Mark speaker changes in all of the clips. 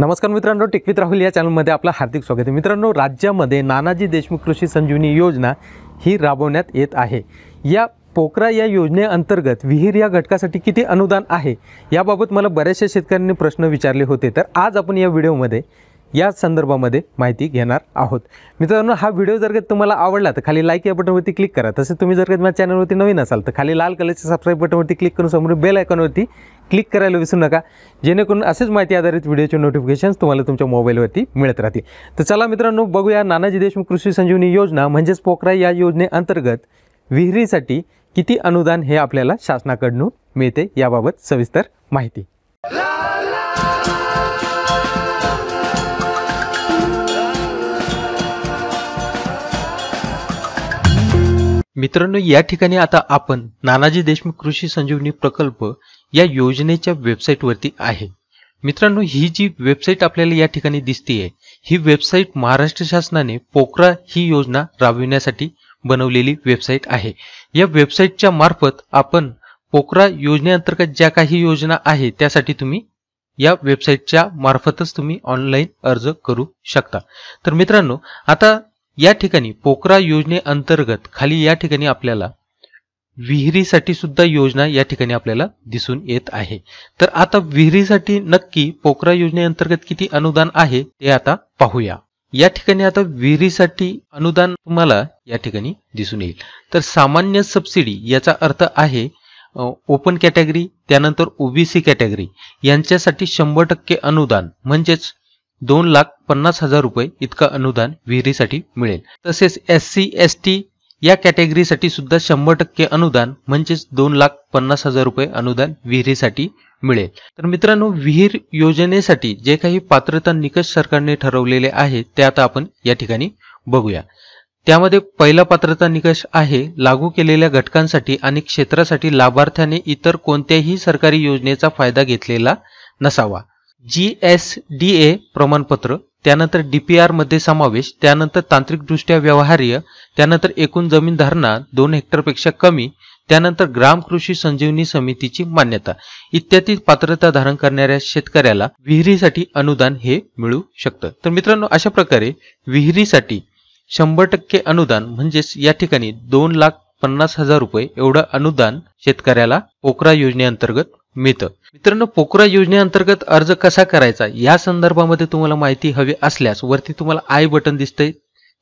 Speaker 1: नमस्कार मित्रांनो टिकवित राहुल या चॅनलमध्ये आपलं हार्दिक स्वागत आहे मित्रांनो राज्यामध्ये नानाजी देशमुख कृषी संजीवनी योजना ही राबवण्यात येत आहे या पोकरा या योजनेअंतर्गत विहीर या घटकासाठी किती अनुदान आहे याबाबत मला बऱ्याचशा शेतकऱ्यांनी प्रश्न विचारले होते तर आज आपण या व्हिडिओमध्ये या संदर्भामध्ये माहिती घेणार आहोत मित्रांनो हा व्हिडिओ जर का तुम्हाला आवडला तर खाली लाईक या बटनवरती क्लिक करा तसेच तुम्ही जर का माझ्या चॅनलवरती नवीन असाल तर खाली लाल कलरच्या सबस्क्राईब बटनवरती क्लिक करून समोर बेल आयकॉनवरती क्लिक करायला विसरू नका जेणेकरून असेच माहिती आधारित व्हिडिओचे नोटिफिकेशन्स तुम्हाला तुमच्या मोबाईलवरती मिळत राहतील तर चला मित्रांनो बघूया नानाजी देशमुख कृषी संजीवनी योजना म्हणजेच पोखरा या योजनेअंतर्गत विहिरीसाठी किती अनुदान हे आपल्याला शासनाकडून मिळते याबाबत सविस्तर माहिती मित्रांनो या ठिकाणी आता आपण नानाजी देशमुख कृषी संजीवनी प्रकल्प या योजनेच्या वरती आहे मित्रांनो ही जी वेबसाईट आपल्याला या ठिकाणी दिसतीये ही वेबसाईट महाराष्ट्र शासनाने पोकरा ही योजना राबविण्यासाठी बनवलेली वेबसाईट आहे या वेबसाईटच्या मार्फत आपण पोकरा योजनेअंतर्गत ज्या काही योजना आहे त्यासाठी तुम्ही या वेबसाईटच्या मार्फतच तुम्ही ऑनलाईन अर्ज करू शकता तर मित्रांनो आता या ठिकाणी पोकरा योजनेअंतर्गत खाली या ठिकाणी आपल्याला विहिरीसाठी सुद्धा योजना या ठिकाणी आपल्याला दिसून येत आहे तर आता विहिरीसाठी नक्की पोकरा योजनेअंतर्गत किती अनुदान आहे ते आता पाहूया या ठिकाणी आता विहिरीसाठी अनुदान तुम्हाला या ठिकाणी दिसून येईल तर सामान्य सबसिडी याचा अर्थ आहे ओपन कॅटेगरी त्यानंतर ओबीसी कॅटेगरी यांच्यासाठी शंभर टक्के अनुदान म्हणजेच दोन लाख पन्नास हजार रुपये इतकं अनुदान विहिरीसाठी मिळेल तसेच एस सी एस टी या कॅटेगरीसाठी सुद्धा शंभर टक्के अनुदान म्हणजेच दोन लाख पन्नास हजार रुपये अनुदान विहिरीसाठी मिळेल तर मित्रांनो विहीर योजनेसाठी जे काही पात्रता निकष सरकारने ठरवलेले आहेत ते आता आपण या ठिकाणी बघूया त्यामध्ये पहिला पात्रता निकष आहे लागू केलेल्या घटकांसाठी आणि क्षेत्रासाठी लाभार्थ्याने इतर कोणत्याही सरकारी योजनेचा फायदा घेतलेला नसावा जी एस डी ए प्रमाणपत्र त्यानंतर मध्ये समावेश त्यानंतर तांत्रिकदृष्ट्या व्यवहार्य त्यानंतर एकूण जमीन धारणा दोन पेक्षा कमी त्यानंतर ग्राम कृषी संजीवनी समितीची मान्यता इत्यादी पात्रता धारण करणाऱ्या शेतकऱ्याला विहिरीसाठी अनुदान हे मिळू शकतं तर मित्रांनो अशा प्रकारे विहिरीसाठी शंभर टक्के अनुदान म्हणजेच या ठिकाणी दोन लाख पन्नास हजार रुपये एवढं अनुदान शेतकऱ्याला पोकरा योजनेअंतर्गत मिळतं मित्रांनो पोकरा योजनेअंतर्गत अर्ज कसा करायचा या संदर्भामध्ये तुम्हाला माहिती हवी असल्यास वरती तुम्हाला आय बटन दिसतंय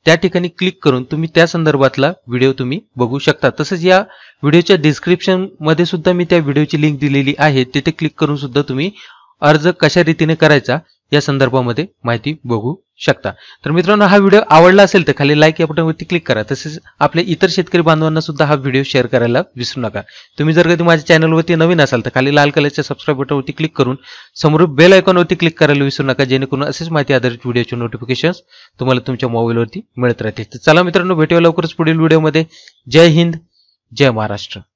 Speaker 1: त्या ठिकाणी क्लिक करून तुम्ही त्या संदर्भातला व्हिडिओ तुम्ही बघू शकता तसंच या व्हिडिओच्या डिस्क्रिप्शन मध्ये सुद्धा मी त्या व्हिडिओची लिंक दिलेली आहे तिथे क्लिक करून सुद्धा तुम्ही अर्ज कशा रीतीने करायचा या संदर्भामध्ये माहिती बघू शकता तर मित्रांनो हा व्हिडिओ आवडला असेल तर खाली लाईक या बटनवरती क्लिक करा तसेच आपल्या इतर शेतकरी बांधवांना सुद्धा हा व्हिडिओ शेअर करायला विसरू नका तुम्ही जर कधी माझ्या चॅनलवरती नवीन असाल तर खाली लाल कलरच्या सबस्क्राईब बटनवरती क्लिक करून समोर बेल आयकॉनवरती क्लिक करायला विसरू नका जेणेकरून असेच माहिती आधारित व्हिडिओचे नोटिफिकेशन तुम्हाला तुमच्या मोबाईलवरती मिळत राहतील तर चला मित्रांनो भेटूया लवकरच पुढील व्हिडिओमध्ये जय हिंद जय महाराष्ट्र